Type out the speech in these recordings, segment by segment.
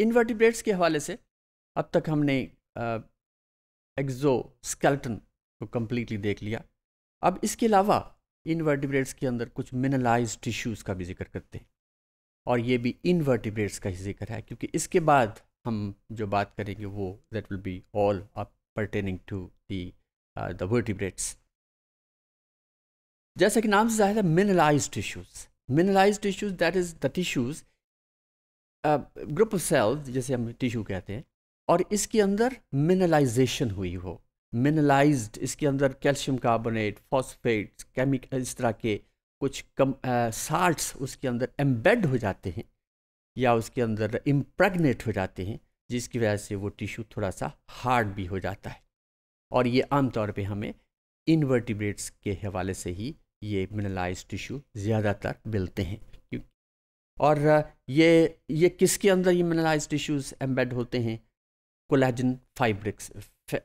invertebrates के हवाले से अब तक हमने स्केल्टन को कम्प्लीटली देख लिया अब इसके अलावा इनवर्टिब्रेट्स के अंदर कुछ मिनलाइज टिश्यूज़ का भी जिक्र करते हैं और ये भी इनवर्टिब्रेट्स का ही जिक्र है क्योंकि इसके बाद हम जो बात करेंगे वो that will be all up pertaining to the uh, जैसा कि नाम से जाहिर है mineralise tissues mineralise tissues that is the tissues group of cells जैसे हम टिश्यू कहते हैं और इसके अंदर मिनरलाइजेशन हुई हो मिनलाइज्ड इसके अंदर कैल्शियम कार्बोनेट फॉस्फेट्स केमिक इस तरह के कुछ कम साल्ट उसके अंदर एम्बेड हो जाते हैं या उसके अंदर इम्प्रेगनेट हो जाते हैं जिसकी वजह से वो टिश्यू थोड़ा सा हार्ड भी हो जाता है और ये आमतौर पे हमें इनवर्टिब्रेट्स के हवाले से ही ये मिनलाइज टिश्यू ज़्यादातर मिलते हैं और ये ये किसके अंदर ये मिनरलाइज टिश्यूज़ एम्बेड होते हैं कोलेजन फाइब्रिक्स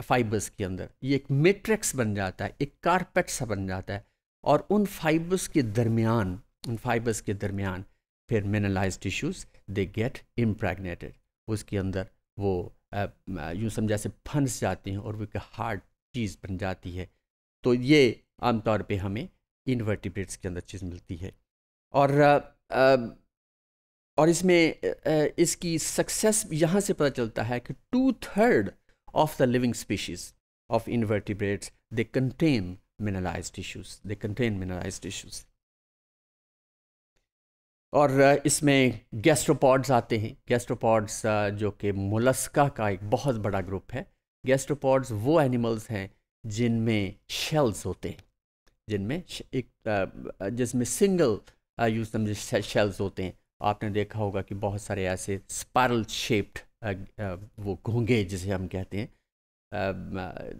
फाइबर्स के अंदर ये एक मेट्रिक्स बन जाता है एक कारपेट सा बन जाता है और उन फाइबर्स के दरमियान उन फाइबर्स के दरमियान फिर mineralise tissues they get impregnated उसके अंदर वो यूँ समझा से फंस जाते हैं और वो एक हार्ड चीज़ बन जाती है तो ये आमतौर पे हमें इनवर्टिब्रेट्स के अंदर चीज़ मिलती है और आ, आ, और इसमें इसकी सक्सेस यहाँ से पता चलता है कि two third of the living species of invertebrates they contain mineralise tissues they contain mineralise tissues और इसमें गैस्ट्रोपॉड्स आते हैं गैस्ट्रोपॉड्स जो कि मोलस्का का एक बहुत बड़ा ग्रुप है गैस्ट्रोपॉड्स वो एनिमल्स हैं जिनमें शेल्स होते हैं जिनमें एक जिसमें सिंगल यूज समझे शेल्स होते हैं आपने देखा होगा कि बहुत सारे ऐसे स्पारल शेप्ड वो घोंगे जिसे हम कहते हैं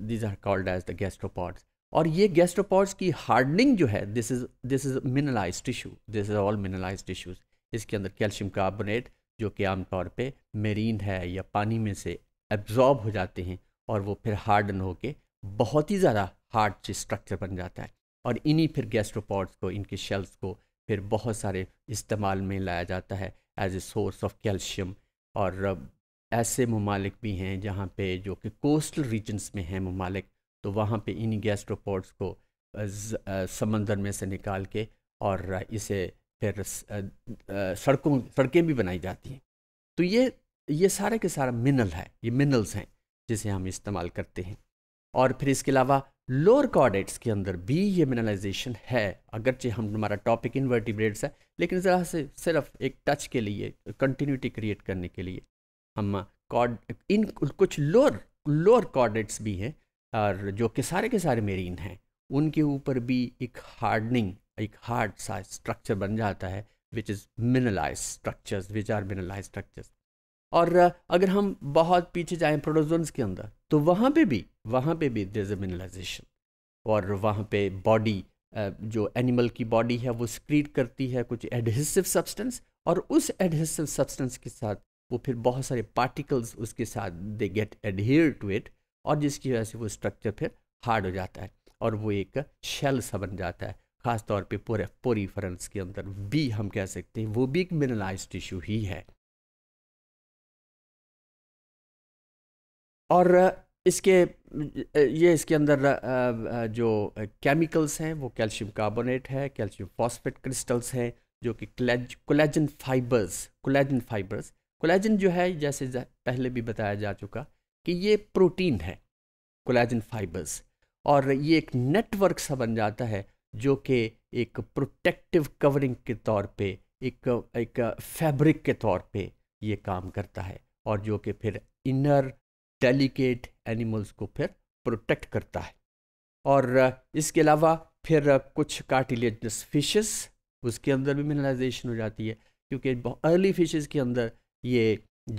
these are called as the gastropods और ये गैस्ट्रोपॉड्स की हार्डनिंग जो है this is this is mineralise tissue this is all mineralise tissues इसके अंदर कैल्शियम कार्बोनेट जो कि आमतौर पे मेरीन है या पानी में से एब्जॉर्ब हो जाते हैं और वो फिर हार्डन होके बहुत ही ज़्यादा हार्ड स्ट्रक्चर बन जाता है और इन्हीं फिर गैस्ट्रोपॉड्स को इनके शेल्स को फिर बहुत सारे इस्तेमाल में लाया जाता है as a source of calcium और uh, ऐसे ममालिक भी हैं जहाँ पे जो कि कोस्टल रीजन्स में हैं ममालिक तो वहाँ पे इन गैस्ट्रोपोर्ट्स को uh, uh, समंदर में से निकाल के और इसे फिर सड़कों सड़कें भी बनाई जाती हैं तो ये ये सारे के सारा मिनल है ये मिनल्स हैं जिसे हम इस्तेमाल करते हैं और फिर इसके अलावा लोअर कॉर्डेट्स के अंदर भी ये मिनरलाइजेशन है अगरचे हम हमारा टॉपिक इन्वर्टिब्रेट्स है लेकिन ज़रा से सिर्फ एक टच के लिए कंटिन्यूटी क्रिएट करने के लिए हम कॉर्ड इन कुछ लोअर लोअर कॉर्डेट्स भी हैं और जो कि सारे के सारे मेरीन हैं उनके ऊपर भी एक हार्डनिंग एक हार्ड साइज स्ट्रक्चर बन जाता है which is mineralise structures which are mineralise structures और अगर हम बहुत पीछे जाएं प्रोटोजोन्स के अंदर तो वहाँ पे भी वहाँ पे भी देर मिनरलाइजेशन और वहाँ पे बॉडी जो एनिमल की बॉडी है वो स्क्रीट करती है कुछ एडहेसिव सब्सटेंस और उस एडहेसिव सब्सटेंस के साथ वो फिर बहुत सारे पार्टिकल्स उसके साथ they get adhere to it और जिसकी वजह से वो स्ट्रक्चर फिर हार्ड हो जाता है और वो एक शेल सा बन जाता है ख़ासतौर पर पे पूरे पोरीफरेंस के अंदर भी हम कह सकते हैं वो भी एक मिनरलाइज टिश्यू ही है और इसके ये इसके अंदर जो केमिकल्स हैं वो कैल्शियम कार्बोनेट है कैल्शियम फॉस्फेट क्रिस्टल्स हैं जो कि collagen fibres collagen fibres collagen जो है जैसे पहले भी बताया जा चुका कि ये प्रोटीन है कोलेजन फाइबर्स और ये एक नेटवर्क सा बन जाता है जो कि एक प्रोटेक्टिव कवरिंग के तौर पे एक एक फैब्रिक के तौर पे ये काम करता है और जो कि फिर इनर डेलिकेट एनिमल्स को फिर प्रोटेक्ट करता है और इसके अलावा फिर कुछ कार्टिलेजनस फिशेस उसके अंदर भी मिनरलाइजेशन हो जाती है क्योंकि अर्ली फिशेस के अंदर ये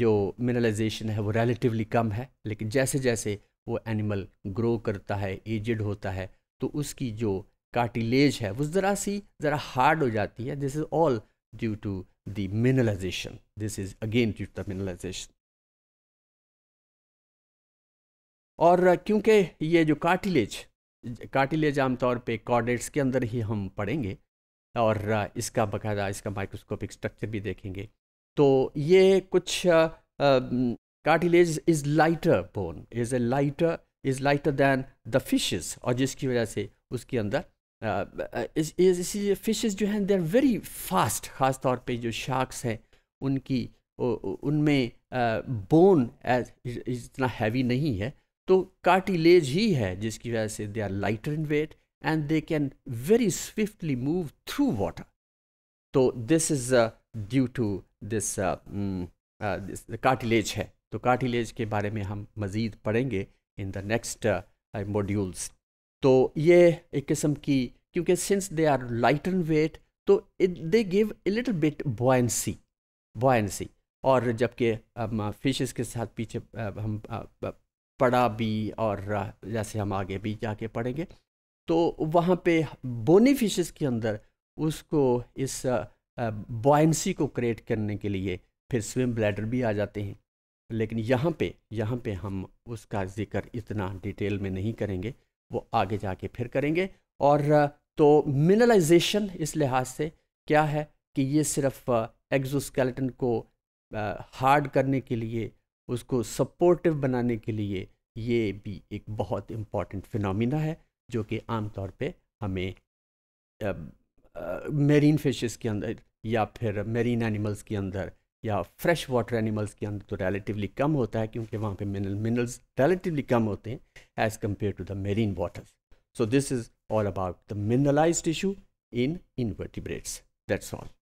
जो मिनरलाइजेशन है वो रिलेटिवली कम है लेकिन जैसे जैसे वो एनिमल ग्रो करता है एजड होता है तो उसकी जो कार्टिलेज है वो ज़रा सी ज़रा हार्ड हो जाती है this is all due to the mineralization this is again due to the mineralization और क्योंकि ये जो कार्टिलेज कार्टिलेज आमतौर पे कॉर्डेट्स के अंदर ही हम पढ़ेंगे और इसका बकायदा इसका माइक्रोस्कोपिक स्ट्रक्चर भी देखेंगे तो ये कुछ cartilage is lighter bone is a lighter is lighter than the fishes और जिसकी वजह से उसके अंदर इसी जो हैं दे आर वेरी फास्ट ख़ास तौर पे जो शार्क्स हैं उनकी उनमें बोन इतना हैवी नहीं है तो कार्टिलेज ही है जिसकी वजह से they are lighter in weight and they can very swiftly move through water तो this is due to this cartilage है तो कार्टिलेज के बारे में हम मज़ीद पढ़ेंगे इन द नेक्स्ट मॉड्यूल्स तो ये एक किस्म की क्योंकि since they are light and weight तो they give a little bit buoyancy buoyancy और जबकि फिशेस um, के साथ पीछे uh, हम uh, पढ़ा भी और जैसे हम आगे भी जाके पढ़ेंगे तो वहाँ पे बोनी फिशेस के अंदर उसको इस बॉयंसी को क्रिएट करने के लिए फिर स्विम ब्लैडर भी आ जाते हैं लेकिन यहाँ पे यहाँ पे हम उसका जिक्र इतना डिटेल में नहीं करेंगे वो आगे जाके फिर करेंगे और तो मिनरलाइजेशन इस लिहाज से क्या है कि ये सिर्फ एग्जोस्केलेटन को हार्ड करने के लिए उसको सपोर्टिव बनाने के लिए ये भी एक बहुत इम्पॉर्टेंट फिनमिना है जो कि आमतौर पे हमें मेरीन फिशेस के अंदर या फिर मेरीन एनिमल्स के अंदर या फ्रेश वाटर एनिमल्स के अंदर तो रिलेटिवली कम होता है क्योंकि वहाँ पे मिनरल मिनरल्स रिलेटिवली कम होते हैं as compare to the marine waters so this is all about the mineralized issue in invertebrates that's all